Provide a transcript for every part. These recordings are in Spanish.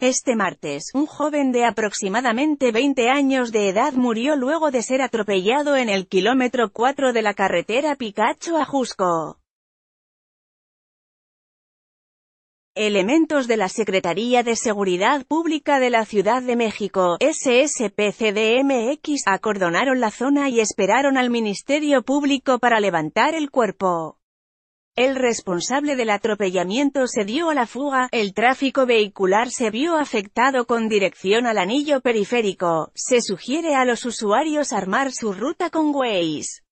Este martes, un joven de aproximadamente 20 años de edad murió luego de ser atropellado en el kilómetro 4 de la carretera Picacho a Jusco. Elementos de la Secretaría de Seguridad Pública de la Ciudad de México, SSPCDMX, acordonaron la zona y esperaron al Ministerio Público para levantar el cuerpo. El responsable del atropellamiento se dio a la fuga, el tráfico vehicular se vio afectado con dirección al anillo periférico, se sugiere a los usuarios armar su ruta con Waze.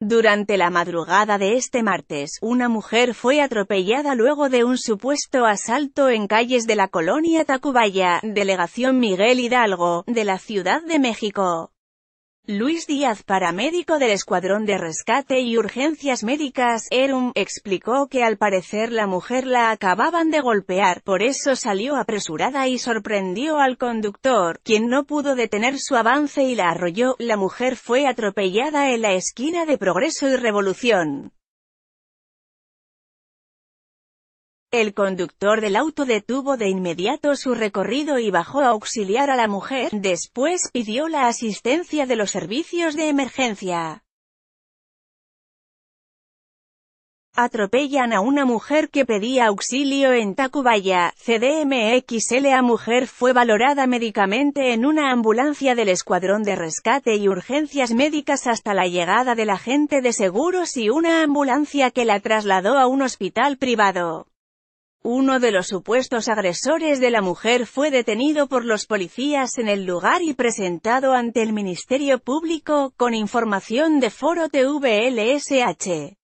Durante la madrugada de este martes, una mujer fue atropellada luego de un supuesto asalto en calles de la colonia Tacubaya, delegación Miguel Hidalgo, de la Ciudad de México. Luis Díaz, paramédico del Escuadrón de Rescate y Urgencias Médicas, ERUM, explicó que al parecer la mujer la acababan de golpear, por eso salió apresurada y sorprendió al conductor, quien no pudo detener su avance y la arrolló. La mujer fue atropellada en la esquina de Progreso y Revolución. El conductor del auto detuvo de inmediato su recorrido y bajó a auxiliar a la mujer, después pidió la asistencia de los servicios de emergencia. Atropellan a una mujer que pedía auxilio en Tacubaya, CDMXLA mujer fue valorada médicamente en una ambulancia del Escuadrón de Rescate y Urgencias Médicas hasta la llegada del agente de seguros y una ambulancia que la trasladó a un hospital privado. Uno de los supuestos agresores de la mujer fue detenido por los policías en el lugar y presentado ante el Ministerio Público, con información de Foro TVLSH.